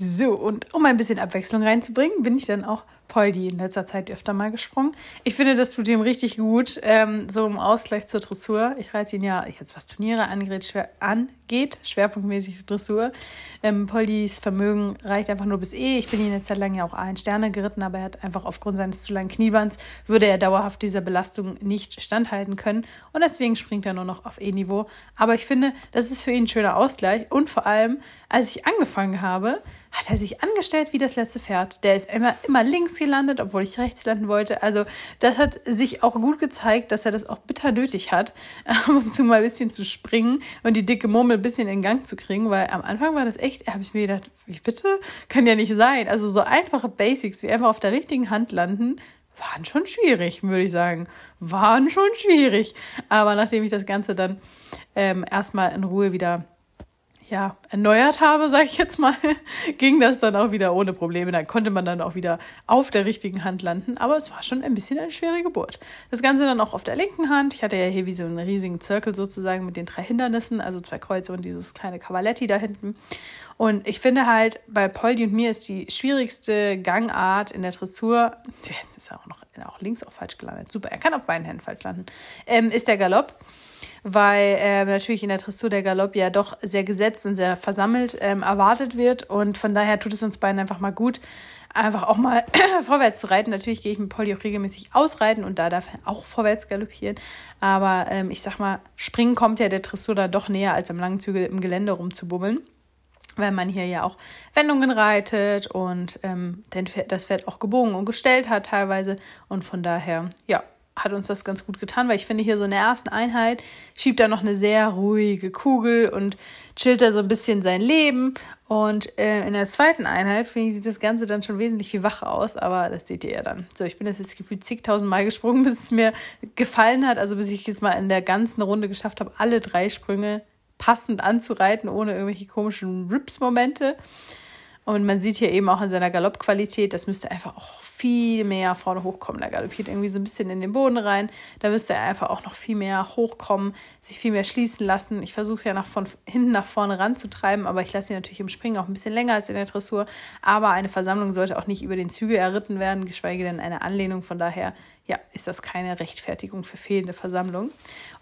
So, und um ein bisschen Abwechslung reinzubringen, bin ich dann auch Poldi in letzter Zeit öfter mal gesprungen. Ich finde, das tut ihm richtig gut, ähm, so im Ausgleich zur Dressur. Ich reite ihn ja jetzt, was Turniere angeht, schwer, angeht schwerpunktmäßig Dressur. Ähm, Poldis Vermögen reicht einfach nur bis E. Ich bin ihn jetzt seit langem ja auch ein Sterne geritten, aber er hat einfach aufgrund seines zu langen Kniebands, würde er dauerhaft dieser Belastung nicht standhalten können. Und deswegen springt er nur noch auf E-Niveau. Aber ich finde, das ist für ihn ein schöner Ausgleich. Und vor allem, als ich angefangen habe, hat er sich angestellt wie das letzte Pferd. Der ist immer, immer links gelandet, obwohl ich rechts landen wollte. Also das hat sich auch gut gezeigt, dass er das auch bitter nötig hat, ab und zu mal ein bisschen zu springen und die dicke Murmel ein bisschen in Gang zu kriegen, weil am Anfang war das echt, habe ich mir gedacht, wie bitte? Kann ja nicht sein. Also so einfache Basics wie einfach auf der richtigen Hand landen, waren schon schwierig, würde ich sagen. Waren schon schwierig. Aber nachdem ich das Ganze dann ähm, erstmal in Ruhe wieder ja, erneuert habe, sage ich jetzt mal, ging das dann auch wieder ohne Probleme. Da konnte man dann auch wieder auf der richtigen Hand landen. Aber es war schon ein bisschen eine schwere Geburt. Das Ganze dann auch auf der linken Hand. Ich hatte ja hier wie so einen riesigen Zirkel sozusagen mit den drei Hindernissen, also zwei Kreuze und dieses kleine Cavaletti da hinten. Und ich finde halt, bei Poldi und mir ist die schwierigste Gangart in der Dressur, das ist ja auch noch auch links auch falsch gelandet, super, er kann auf beiden Händen falsch landen, ähm, ist der Galopp weil äh, natürlich in der Dressur der Galopp ja doch sehr gesetzt und sehr versammelt ähm, erwartet wird. Und von daher tut es uns beiden einfach mal gut, einfach auch mal vorwärts zu reiten. Natürlich gehe ich mit Polly auch regelmäßig ausreiten und da darf er auch vorwärts galoppieren. Aber ähm, ich sag mal, springen kommt ja der Dressur da doch näher, als am langen Zügel im Gelände rumzubummeln weil man hier ja auch Wendungen reitet und ähm, das Pferd auch gebogen und gestellt hat teilweise. Und von daher, ja, hat uns das ganz gut getan, weil ich finde, hier so in der ersten Einheit schiebt er noch eine sehr ruhige Kugel und chillt da so ein bisschen sein Leben. Und äh, in der zweiten Einheit, finde ich, sieht das Ganze dann schon wesentlich viel wacher aus, aber das seht ihr ja dann. So, ich bin das jetzt gefühlt zigtausend Mal gesprungen, bis es mir gefallen hat, also bis ich jetzt mal in der ganzen Runde geschafft habe, alle drei Sprünge passend anzureiten, ohne irgendwelche komischen Rips-Momente. Und man sieht hier eben auch an seiner Galoppqualität, das müsste einfach auch viel mehr vorne hochkommen. Da galoppiert irgendwie so ein bisschen in den Boden rein. Da müsste er einfach auch noch viel mehr hochkommen, sich viel mehr schließen lassen. Ich versuche es ja nach von hinten nach vorne ranzutreiben, aber ich lasse ihn natürlich im Springen auch ein bisschen länger als in der Dressur. Aber eine Versammlung sollte auch nicht über den Zügel erritten werden, geschweige denn eine Anlehnung. Von daher, ja, ist das keine Rechtfertigung für fehlende Versammlung.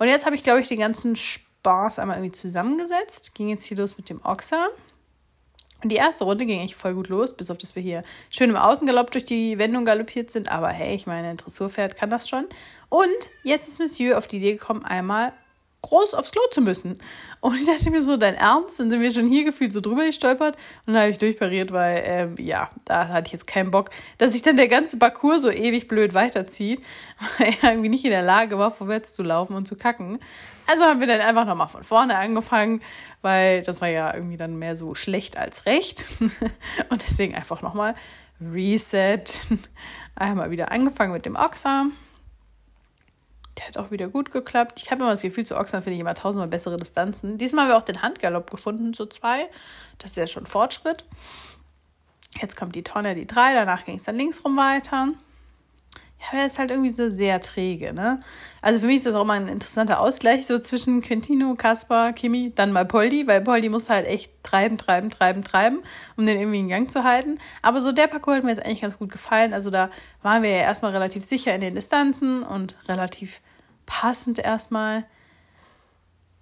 Und jetzt habe ich, glaube ich, den ganzen Spaß einmal irgendwie zusammengesetzt. Ging jetzt hier los mit dem Ochser. Und die erste Runde ging eigentlich voll gut los, bis auf dass wir hier schön im Außengalopp durch die Wendung galoppiert sind. Aber hey, ich meine, ein Dressurpferd kann das schon. Und jetzt ist Monsieur auf die Idee gekommen, einmal groß aufs Klo zu müssen. Und ich dachte mir so, dein Ernst? Dann sind wir schon hier gefühlt so drüber gestolpert und dann habe ich durchpariert, weil ähm, ja, da hatte ich jetzt keinen Bock, dass sich dann der ganze Parcours so ewig blöd weiterzieht, weil er irgendwie nicht in der Lage war, vorwärts zu laufen und zu kacken. Also haben wir dann einfach nochmal von vorne angefangen, weil das war ja irgendwie dann mehr so schlecht als recht. und deswegen einfach nochmal Reset. Einmal wieder angefangen mit dem Oxarm der hat auch wieder gut geklappt. Ich habe immer das Gefühl, zu Ochsner finde ich immer tausendmal bessere Distanzen. Diesmal haben wir auch den Handgalopp gefunden, zu zwei. Das ist ja schon Fortschritt. Jetzt kommt die Tonne, die drei. Danach ging es dann links rum weiter. Aber er ist halt irgendwie so sehr träge, ne? Also für mich ist das auch mal ein interessanter Ausgleich so zwischen Quintino, Kaspar, Kimi, dann mal Poldi, weil Poldi muss halt echt treiben, treiben, treiben, treiben, um den irgendwie in Gang zu halten. Aber so der Parcours hat mir jetzt eigentlich ganz gut gefallen. Also da waren wir ja erstmal relativ sicher in den Distanzen und relativ passend erstmal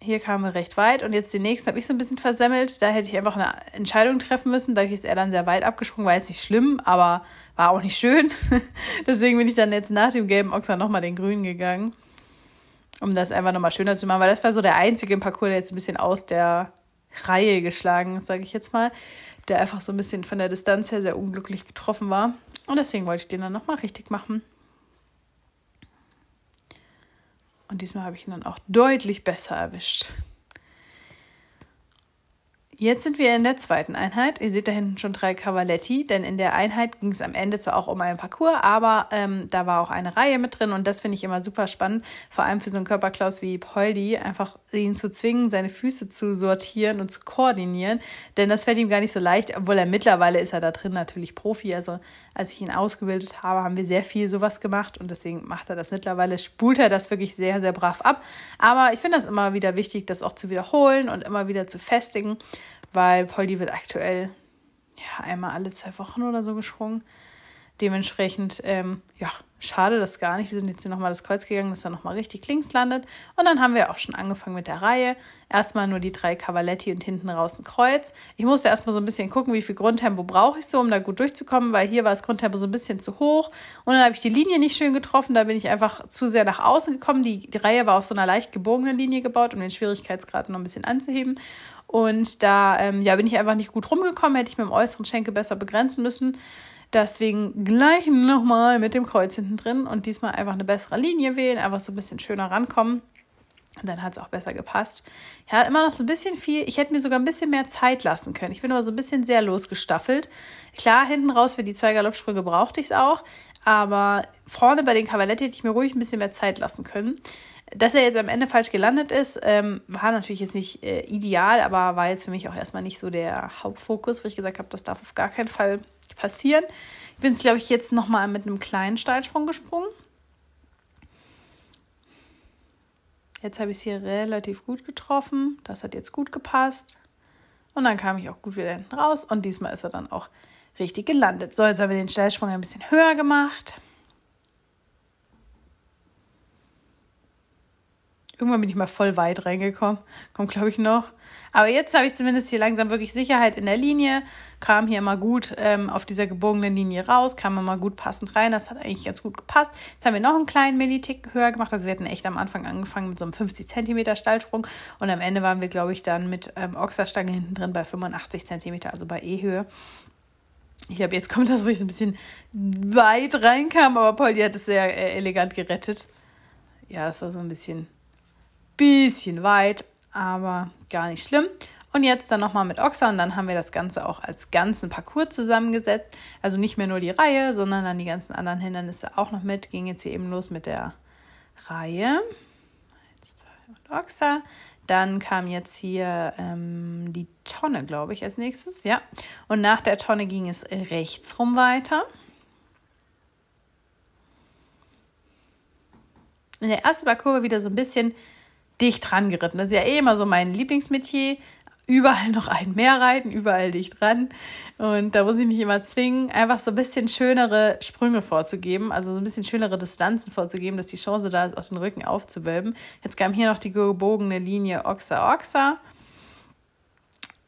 hier kamen wir recht weit und jetzt den nächsten habe ich so ein bisschen versemmelt. Da hätte ich einfach eine Entscheidung treffen müssen. Dadurch ist er dann sehr weit abgesprungen, war jetzt nicht schlimm, aber war auch nicht schön. Deswegen bin ich dann jetzt nach dem gelben Ochser nochmal den grünen gegangen, um das einfach nochmal schöner zu machen, weil das war so der einzige im Parcours, der jetzt ein bisschen aus der Reihe geschlagen, ist, sage ich jetzt mal, der einfach so ein bisschen von der Distanz her sehr unglücklich getroffen war. Und deswegen wollte ich den dann nochmal richtig machen. Und diesmal habe ich ihn dann auch deutlich besser erwischt. Jetzt sind wir in der zweiten Einheit. Ihr seht da hinten schon drei Cavaletti, denn in der Einheit ging es am Ende zwar auch um einen Parcours, aber ähm, da war auch eine Reihe mit drin und das finde ich immer super spannend, vor allem für so einen Körperklaus wie Poldi, einfach ihn zu zwingen, seine Füße zu sortieren und zu koordinieren, denn das fällt ihm gar nicht so leicht, obwohl er mittlerweile ist er da drin natürlich Profi. Also als ich ihn ausgebildet habe, haben wir sehr viel sowas gemacht und deswegen macht er das mittlerweile, spult er das wirklich sehr, sehr brav ab. Aber ich finde das immer wieder wichtig, das auch zu wiederholen und immer wieder zu festigen weil Polly wird aktuell ja einmal alle zwei Wochen oder so geschwungen. Dementsprechend, ähm, ja, schade das gar nicht. Wir sind jetzt hier nochmal das Kreuz gegangen, dass er nochmal richtig links landet. Und dann haben wir auch schon angefangen mit der Reihe. Erstmal nur die drei Cavaletti und hinten raus ein Kreuz. Ich musste erstmal so ein bisschen gucken, wie viel Grundtempo brauche ich so, um da gut durchzukommen, weil hier war das Grundtempo so ein bisschen zu hoch. Und dann habe ich die Linie nicht schön getroffen. Da bin ich einfach zu sehr nach außen gekommen. Die, die Reihe war auf so einer leicht gebogenen Linie gebaut, um den Schwierigkeitsgrad noch ein bisschen anzuheben. Und da ähm, ja, bin ich einfach nicht gut rumgekommen, hätte ich mit dem äußeren Schenkel besser begrenzen müssen. Deswegen gleich nochmal mit dem Kreuz hinten drin und diesmal einfach eine bessere Linie wählen, einfach so ein bisschen schöner rankommen. Und dann hat es auch besser gepasst. Ja, immer noch so ein bisschen viel. Ich hätte mir sogar ein bisschen mehr Zeit lassen können. Ich bin aber so ein bisschen sehr losgestaffelt. Klar, hinten raus für die zwei Galoppsprünge brauchte ich es auch. Aber vorne bei den Cavaletti hätte ich mir ruhig ein bisschen mehr Zeit lassen können. Dass er jetzt am Ende falsch gelandet ist, ähm, war natürlich jetzt nicht äh, ideal, aber war jetzt für mich auch erstmal nicht so der Hauptfokus, wo ich gesagt habe, das darf auf gar keinen Fall passieren. Ich bin es, glaube ich, jetzt nochmal mit einem kleinen Steilsprung gesprungen. Jetzt habe ich es hier relativ gut getroffen. Das hat jetzt gut gepasst. Und dann kam ich auch gut wieder hinten raus. Und diesmal ist er dann auch richtig gelandet. So, jetzt haben wir den Steilsprung ein bisschen höher gemacht. Irgendwann bin ich mal voll weit reingekommen. Kommt, glaube ich, noch. Aber jetzt habe ich zumindest hier langsam wirklich Sicherheit in der Linie. Kam hier immer gut ähm, auf dieser gebogenen Linie raus, kam immer gut passend rein. Das hat eigentlich ganz gut gepasst. Jetzt haben wir noch einen kleinen Millitick höher gemacht. Also wir hatten echt am Anfang angefangen mit so einem 50 cm Stallsprung. Und am Ende waren wir, glaube ich, dann mit ähm, Ochserstange hinten drin bei 85 cm, also bei E-Höhe. Ich glaube, jetzt kommt das, wo ich so ein bisschen weit reinkam, aber Polly hat es sehr äh, elegant gerettet. Ja, das war so ein bisschen bisschen weit, aber gar nicht schlimm. Und jetzt dann nochmal mit Oxa und dann haben wir das Ganze auch als ganzen Parcours zusammengesetzt. Also nicht mehr nur die Reihe, sondern dann die ganzen anderen Hindernisse auch noch mit. Ging jetzt hier eben los mit der Reihe. und Oxa. Dann kam jetzt hier ähm, die Tonne, glaube ich, als nächstes. Ja. Und nach der Tonne ging es rechts rum weiter. Und der erste Parcours wieder so ein bisschen dicht dran geritten. Das ist ja eh immer so mein Lieblingsmetier. Überall noch ein mehr reiten, überall dicht dran. Und da muss ich mich immer zwingen, einfach so ein bisschen schönere Sprünge vorzugeben, also so ein bisschen schönere Distanzen vorzugeben, dass die Chance da ist, auch den Rücken aufzuwölben. Jetzt kam hier noch die gebogene Linie Oxa Oxa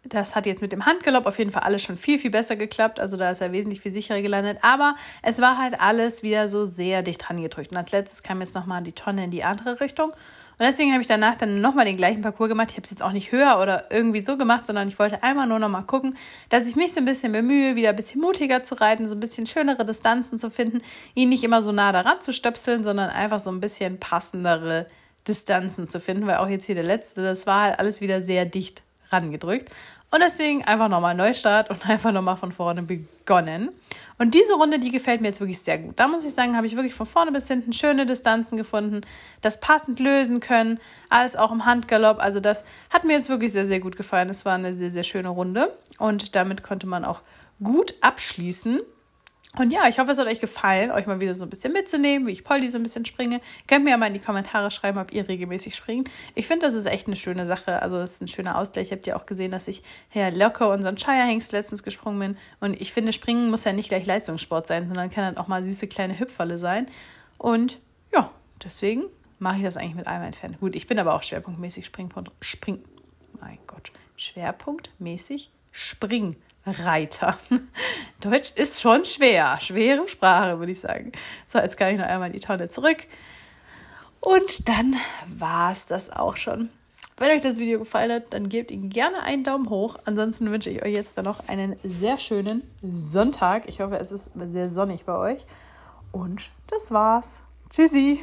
das hat jetzt mit dem Handgelopp auf jeden Fall alles schon viel, viel besser geklappt. Also da ist er wesentlich viel sicherer gelandet. Aber es war halt alles wieder so sehr dicht rangedrückt. Und als letztes kam jetzt nochmal die Tonne in die andere Richtung. Und deswegen habe ich danach dann nochmal den gleichen Parcours gemacht. Ich habe es jetzt auch nicht höher oder irgendwie so gemacht, sondern ich wollte einmal nur nochmal gucken, dass ich mich so ein bisschen bemühe, wieder ein bisschen mutiger zu reiten, so ein bisschen schönere Distanzen zu finden, ihn nicht immer so nah daran zu stöpseln, sondern einfach so ein bisschen passendere Distanzen zu finden, weil auch jetzt hier der letzte, das war halt alles wieder sehr dicht rangedrückt. Und deswegen einfach nochmal Neustart und einfach nochmal von vorne begonnen. Und diese Runde, die gefällt mir jetzt wirklich sehr gut. Da muss ich sagen, habe ich wirklich von vorne bis hinten schöne Distanzen gefunden, das passend lösen können, alles auch im Handgalopp. Also das hat mir jetzt wirklich sehr, sehr gut gefallen. Es war eine sehr, sehr schöne Runde und damit konnte man auch gut abschließen. Und ja, ich hoffe, es hat euch gefallen, euch mal wieder so ein bisschen mitzunehmen, wie ich Polly so ein bisschen springe. könnt mir ja mal in die Kommentare schreiben, ob ihr regelmäßig springt. Ich finde, das ist echt eine schöne Sache. Also, das ist ein schöner Ausgleich. Habt ja auch gesehen, dass ich ja locker unseren Shire-Hengst letztens gesprungen bin. Und ich finde, Springen muss ja nicht gleich Leistungssport sein, sondern kann dann halt auch mal süße kleine Hüpferle sein. Und ja, deswegen mache ich das eigentlich mit allem entfernt. Gut, ich bin aber auch schwerpunktmäßig Springpunkt. Spring. Mein Gott. Schwerpunktmäßig Spring. Reiter. Deutsch ist schon schwer. Schwere Sprache, würde ich sagen. So, jetzt kann ich noch einmal in die Tonne zurück. Und dann war es das auch schon. Wenn euch das Video gefallen hat, dann gebt ihm gerne einen Daumen hoch. Ansonsten wünsche ich euch jetzt dann noch einen sehr schönen Sonntag. Ich hoffe, es ist sehr sonnig bei euch. Und das war's. Tschüssi!